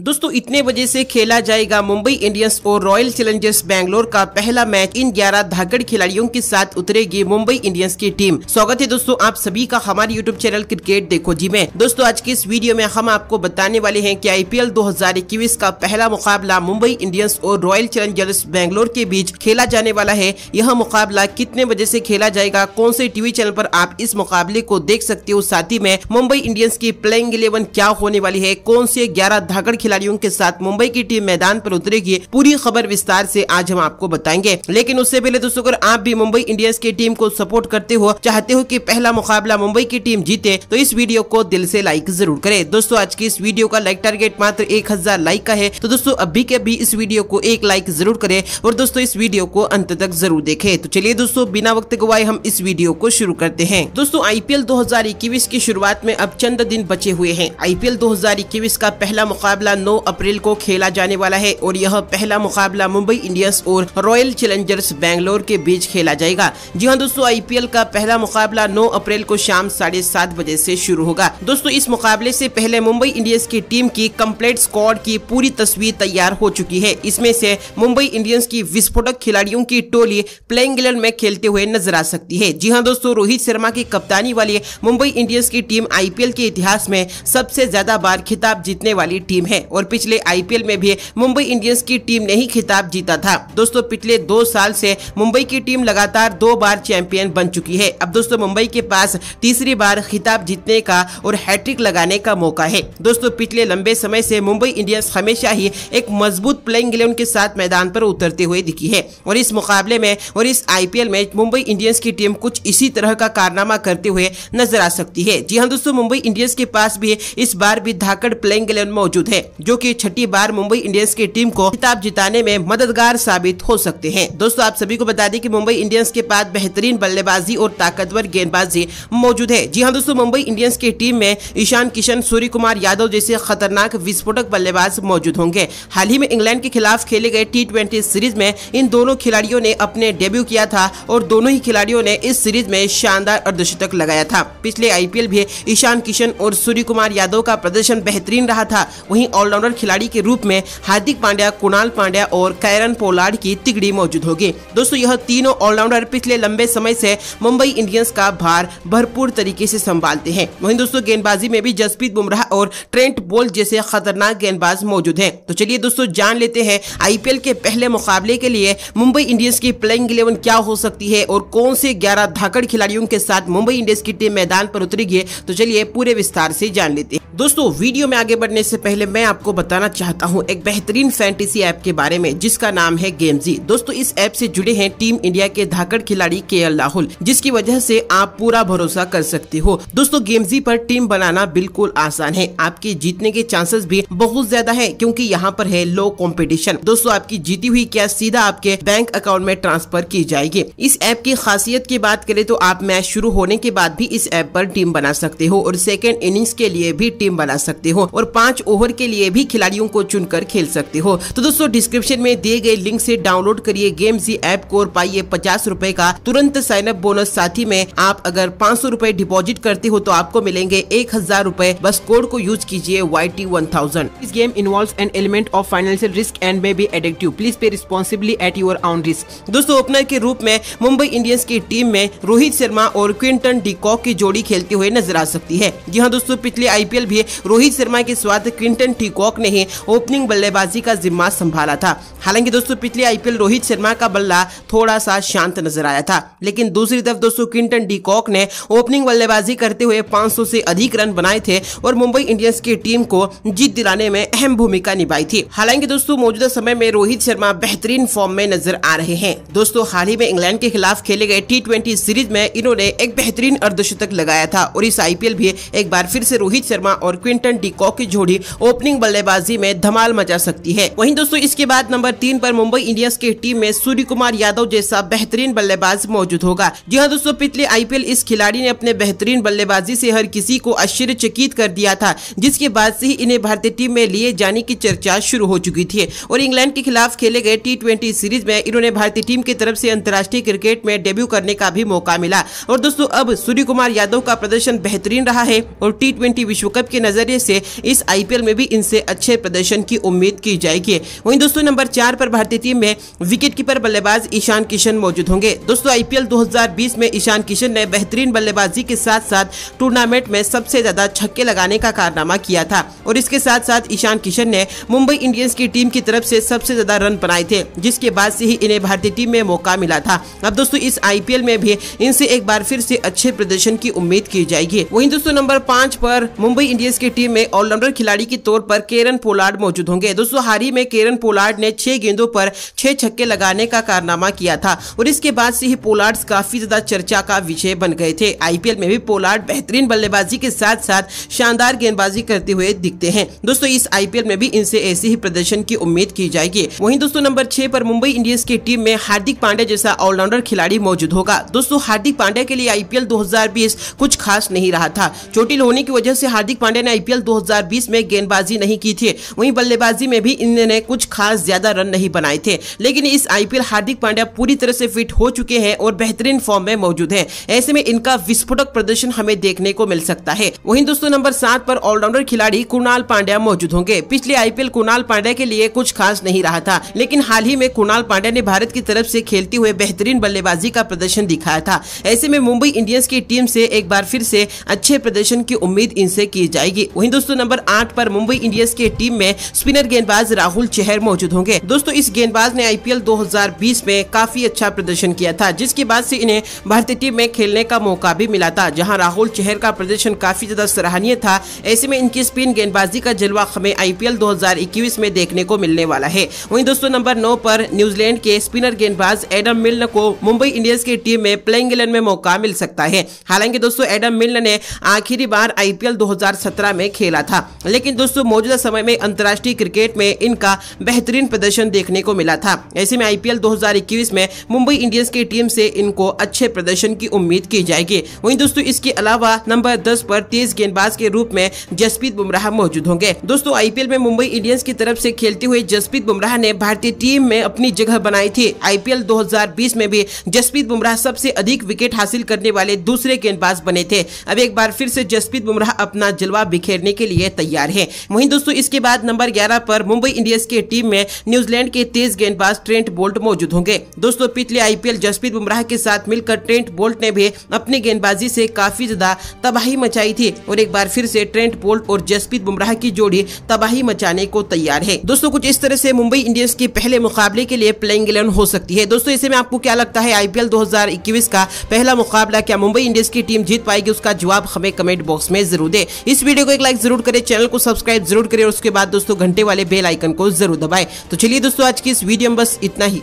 दोस्तों इतने बजे से खेला जाएगा मुंबई इंडियंस और रॉयल चैलेंजर्स बैंगलोर का पहला मैच इन 11 धागड़ खिलाड़ियों के साथ उतरेगी मुंबई इंडियंस की टीम स्वागत है दोस्तों आप सभी का हमारे यूट्यूब चैनल क्रिकेट देखो जी में दोस्तों आज के इस वीडियो में हम आपको बताने वाले हैं कि आईपीएल पी का पहला मुकाबला मुंबई इंडियंस और रॉयल चैलेंजर्स बैंगलोर के बीच खेला जाने वाला है यह मुकाबला कितने बजे ऐसी खेला जाएगा कौन से टीवी चैनल आरोप आप इस मुकाबले को देख सकते हो साथ ही में मुंबई इंडियंस की प्लेइंग इलेवन क्या होने वाली है कौन से ग्यारह धागड़ खिलाड़ियों के साथ मुंबई की टीम मैदान पर उतरेगी पूरी खबर विस्तार से आज हम आपको बताएंगे लेकिन उससे पहले दोस्तों अगर आप भी मुंबई इंडियंस की टीम को सपोर्ट करते हो चाहते हो की पहला मुकाबला मुंबई की टीम जीते तो इस वीडियो को दिल से लाइक जरूर करे दोस्तों आज की इस वीडियो का लाइक टारगेट मात्र एक लाइक का है तो दोस्तों अभी के अभी इस वीडियो को एक लाइक जरूर करे और दोस्तों इस वीडियो को अंत तक जरूर देखे तो चलिए दोस्तों बिना वक्त गवाए हम इस वीडियो को शुरू करते हैं दोस्तों आई पी की शुरुआत में अब चंद दिन बचे हुए हैं आई पी का पहला मुकाबला मुकाबला 9 अप्रैल को खेला जाने वाला है और यह पहला मुकाबला मुंबई इंडियंस और रॉयल चैलेंजर्स बैंगलोर के बीच खेला जाएगा जी हाँ दोस्तों आईपीएल का पहला मुकाबला 9 अप्रैल को शाम साढ़े सात बजे से शुरू होगा दोस्तों इस मुकाबले से पहले मुंबई इंडियंस की टीम की कम्प्लीट स्कॉड की पूरी तस्वीर तैयार हो चुकी है इसमें से मुंबई इंडियंस की विस्फोटक खिलाड़ियों की टोली प्लेइंग इलेवन में खेलते हुए नजर आ सकती है जी हाँ दोस्तों रोहित शर्मा की कप्तानी वाली मुंबई इंडियंस की टीम आईपीएल के इतिहास में सबसे ज्यादा बार खिताब जीतने वाली टीम है और पिछले आईपीएल में भी मुंबई इंडियंस की टीम ने ही खिताब जीता था दोस्तों पिछले दो साल से मुंबई की टीम लगातार दो बार चैंपियन बन चुकी है अब दोस्तों मुंबई के पास तीसरी बार खिताब जीतने का और हैट्रिक लगाने का मौका है दोस्तों पिछले लंबे समय से मुंबई इंडियंस हमेशा ही एक मजबूत प्लेइंग इलेवन के साथ मैदान पर उतरते हुए दिखी है और इस मुकाबले में और इस आईपीएल में मुंबई इंडियंस की टीम कुछ इसी तरह का कारनामा करते हुए नजर आ सकती है जी हाँ दोस्तों मुंबई इंडियंस के पास भी इस बार भी धाकड़ प्लेइंग इलेवन मौजूद है जो कि छठी बार मुंबई इंडियंस की टीम को खिताब जिताने में मददगार साबित हो सकते हैं दोस्तों आप सभी को बता दें कि मुंबई इंडियंस के पास बेहतरीन बल्लेबाजी और ताकतवर गेंदबाजी मौजूद है जी हाँ दोस्तों मुंबई इंडियंस की टीम में ईशान किशन सूर्य कुमार यादव जैसे खतरनाक विस्फोटक बल्लेबाज मौजूद होंगे हाल ही में इंग्लैंड के खिलाफ खेले गए टी सीरीज में इन दोनों खिलाड़ियों ने अपने डेब्यू किया था और दोनों ही खिलाड़ियों ने इस सीरीज में शानदार अर्धशतक लगाया था पिछले आईपीएल भी ईशान किशन और सूर्य कुमार यादव का प्रदर्शन बेहतरीन रहा था वहीं ऑलराउंडर खिलाड़ी के रूप में हार्दिक पांड्या कुणाल पांड्या और कैरन पोलार्ड की तिगड़ी मौजूद होगी दोस्तों यह तीनों ऑलराउंडर पिछले लंबे समय से मुंबई इंडियंस का भार भरपूर तरीके से संभालते हैं वहीं दोस्तों गेंदबाजी में भी जसप्रीत बुमराह और ट्रेंट बोल्ट जैसे खतरनाक गेंदबाज मौजूद हैं तो चलिए दोस्तों जान लेते हैं आईपीएल के पहले मुकाबले के लिए मुंबई इंडियंस की प्लेइंग इलेवन क्या हो सकती है और कौन से ग्यारह धाकड़ खिलाड़ियों के साथ मुंबई इंडियंस की टीम मैदान पर उतरेगी तो चलिए पूरे विस्तार से जान लेते हैं दोस्तों वीडियो में आगे बढ़ने से पहले मैं आपको बताना चाहता हूँ एक बेहतरीन फैंटेसी ऐप के बारे में जिसका नाम है गेमजी दोस्तों इस ऐप से जुड़े हैं टीम इंडिया के धाकड़ खिलाड़ी के राहुल जिसकी वजह से आप पूरा भरोसा कर सकते हो दोस्तों गेमजी पर टीम बनाना बिल्कुल आसान है आपके जीतने के चांसेस भी बहुत ज्यादा है क्यूँकी यहाँ पर है लो कॉम्पिटिशन दोस्तों आपकी जीती हुई क्या सीधा आपके बैंक अकाउंट में ट्रांसफर की जाएगी इस ऐप की खासियत की बात करें तो आप मैच शुरू होने के बाद भी इस ऐप आरोप टीम बना सकते हो और सेकेंड इनिंग्स के लिए भी टीम बना सकते हो और पाँच ओवर के लिए लिए भी खिलाड़ियों को चुनकर खेल सकते हो तो दोस्तों डिस्क्रिप्शन में दिए गए लिंक से डाउनलोड करिए गेम जी ऐप को और पाइए पचास रूपए का तुरंत साइन अप बोनस साथ ही में आप अगर पाँच सौ रूपए डिपोजिट करते हो तो आपको मिलेंगे एक हजार रूपए बस कोड को यूज कीजिए Y T one thousand this game involve an element of financial risk and may be addictive please play responsibly at your own risk दोस्तों ओपनर के रूप में मुंबई इंडियंस की टीम में रोहित शर्मा और क्विंटन डिकॉक की जोड़ी खेलते हुए नजर आ सकती है यहाँ दोस्तों पिछले आईपीएल भी रोहित शर्मा के साथ क्विंटन टी कॉक ने ही ओपनिंग बल्लेबाजी का जिम्मा संभाला था हालांकि दोस्तों पिछले आईपीएल रोहित शर्मा का बल्ला थोड़ा सा शांत नजर आया था लेकिन दूसरी तरफ दोस्तों किंटन डी कॉक ने ओपनिंग बल्लेबाजी करते हुए 500 से अधिक रन बनाए थे और मुंबई इंडियंस की टीम को जीत दिलाने में अहम भूमिका निभाई थी हालांकि दोस्तों मौजूदा समय में रोहित शर्मा बेहतरीन फॉर्म में नजर आ रहे हैं दोस्तों हाल ही में इंग्लैंड के खिलाफ खेले गए टी सीरीज में इन्होंने एक बेहतरीन अर्धशतक लगाया था और इस आईपीएल भी एक बार फिर से रोहित शर्मा और क्विंटन डी कॉक की जोड़ी ओपनिंग ओपनिंग बल्लेबाजी में धमाल मचा सकती है वहीं दोस्तों इसके बाद नंबर तीन पर मुंबई इंडियंस की टीम में सूर्य कुमार यादव जैसा बेहतरीन बल्लेबाज मौजूद होगा जी हाँ दोस्तों पिछले आईपीएल इस खिलाड़ी ने अपने बेहतरीन बल्लेबाजी से हर किसी को आश्चर्यचकित कर दिया था जिसके बाद से ही इन्हें भारतीय टीम में लिए जाने की चर्चा शुरू हो चुकी थी और इंग्लैंड के खिलाफ खेले गए टी सीरीज में इन्होंने भारतीय टीम की तरफ ऐसी अंतर्राष्ट्रीय क्रिकेट में डेब्यू करने का भी मौका मिला और दोस्तों अब सूर्य कुमार यादव का प्रदर्शन बेहतरीन रहा है और टी विश्व कप के नजरिए से इस आईपीएल में भी से अच्छे प्रदर्शन की उम्मीद की जाएगी वहीं दोस्तों नंबर चार पर भारतीय टीम में विकेट कीपर बल्लेबाज ईशान किशन मौजूद होंगे दोस्तों आईपीएल 2020 में ईशान किशन ने बेहतरीन बल्लेबाजी के साथ साथ टूर्नामेंट में सबसे ज्यादा छक्के लगाने का कारनामा किया था और इसके साथ साथ ईशान किशन ने मुंबई इंडियंस की टीम की तरफ ऐसी सबसे ज्यादा रन बनाए थे जिसके बाद ऐसी ही इन्हें भारतीय टीम में मौका मिला था अब दोस्तों इस आई में भी इनसे एक बार फिर ऐसी अच्छे प्रदर्शन की उम्मीद की जाएगी वही दोस्तों नंबर पाँच आरोप मुंबई इंडियंस की टीम में ऑलराउंडर खिलाड़ी के तौर पर पर केरन पोलार्ड मौजूद होंगे दोस्तों हाल ही में केरन पोलार्ड ने छह गेंदों पर छह छक्के लगाने का कारनामा किया था और इसके बाद से ही पोलार्ड काफी ज्यादा चर्चा का विषय बन गए थे आईपीएल में भी पोलार्ड बेहतरीन बल्लेबाजी के साथ साथ शानदार गेंदबाजी करते हुए दिखते हैं दोस्तों इस आईपीएल में भी इनसे ऐसे ही प्रदर्शन की उम्मीद की जाएगी वहीं दोस्तों नंबर छह पर मुंबई इंडियंस की टीम में हार्दिक पांडे जैसा ऑलराउंडर खिलाड़ी मौजूद होगा दोस्तों हार्दिक पांडे के लिए आईपीएल 2020 कुछ खास नहीं रहा था चोटिल होने की वजह से हार्दिक पांडे ने आईपीएल 2020 में गेंदबाजी नहीं की थी वहीं बल्लेबाजी में भी इन्होंने कुछ खास ज्यादा रन नहीं बनाए थे लेकिन इस आईपीएल हार्दिक पांड्या पूरी तरह से फिट हो चुके हैं और बेहतरीन फॉर्म में मौजूद है ऐसे में इनका विस्फोटक प्रदर्शन हमें देखने को मिल सकता है वहीं दोस्तों नंबर सात पर ऑलराउंडर खिलाड़ी कुणाल पांड्या मौजूद होंगे पिछले आईपीएल कुणाल पांड्या के लिए कुछ खास नहीं रहा था लेकिन हाल ही में कुणाल पांड्या ने भारत की तरफ से खेलते हुए बेहतरीन बल्लेबाजी का प्रदर्शन दिखाया था ऐसे में मुंबई इंडियंस की टीम से एक बार फिर से अच्छे प्रदर्शन की उम्मीद इनसे की जाएगी वहीं दोस्तों नंबर आठ पर मुंबई इंडियंस के टीम में स्पिनर गेंदबाज राहुल चेहर मौजूद होंगे दोस्तों इस गेंदबाज ने आईपीएल 2020 में काफी अच्छा प्रदर्शन किया था जिसके बाद से इन्हें भारतीय टीम में खेलने का मौका भी मिला था जहां राहुल चेहर का प्रदर्शन काफी ज्यादा सराहनीय था ऐसे में इनकी स्पिन गेंदबाजी का जलवा हमें आईपीएल दो में देखने को मिलने वाला है वही दोस्तों नंबर नौ पर न्यूजीलैंड के स्पिनर गेंदबाज एडम मिल्न को मुंबई इंडियंस की टीम में प्लेइंग इलेवन में मौका मिल सकता है हालांकि दोस्तों एडम मिल्न ने आखिरी बार आईपीएल 2017 में खेला था लेकिन दोस्तों मौजूदा समय में अंतर्राष्ट्रीय क्रिकेट में इनका बेहतरीन प्रदर्शन देखने को मिला था ऐसे में आईपीएल 2021 में मुंबई इंडियंस की टीम से इनको अच्छे प्रदर्शन की उम्मीद की जाएगी वहीं दोस्तों इसके अलावा नंबर दस पर तेज गेंदबाज के रूप में जसप्रीत बुमराह मौजूद होंगे दोस्तों आईपीएल में मुंबई इंडियंस की तरफ ऐसी खेलते हुए जसप्रीत बुमराह ने भारतीय टीम में अपनी जगह बनाई थी आई पी में भी जसप्रीत बुमराह सबसे अधिक विकेट हासिल करने वाले दूसरे गेंदबाज बने थे अब एक बार फिर ऐसी जसप्रीत बुमराह अपना जलवा बिखेरने के लिए तैयार है वही दोस्तों इसके बाद नंबर ग्यारह पर मुंबई इंडियंस की टीम में न्यूजीलैंड के तेज गेंदबाज ट्रेंट बोल्ट मौजूद होंगे दोस्तों पिछले आईपीएल जसप्रीत बुमराह के साथ मिलकर ट्रेंट बोल्ट ने भी अपनी गेंदबाजी से काफी ज्यादा तबाही मचाई थी और एक बार फिर से ट्रेंट बोल्ट और जसप्रीत बुमराह की जोड़ी तबाही मचाने को तैयार है दोस्तों कुछ इस तरह से मुंबई इंडियंस के पहले मुकाबले के लिए प्लेइंग इलेवन हो सकती है दोस्तों इसे में आपको क्या लगता है आईपीएल इक्कीस का पहला मुकाबला क्या मुंबई इंडियंस की टीम जीत पाएगी उसका जवाब हमें कमेंट बॉक्स में जरूर दे इस वीडियो को एक लाइक जरूर करे चैनल को सब्सक्राइब जरूर जरूर करें और उसके बाद दोस्तों घंटे वाले बेल आइकन को जरूर दबाएं तो चलिए दोस्तों आज की इस वीडियो में बस इतना ही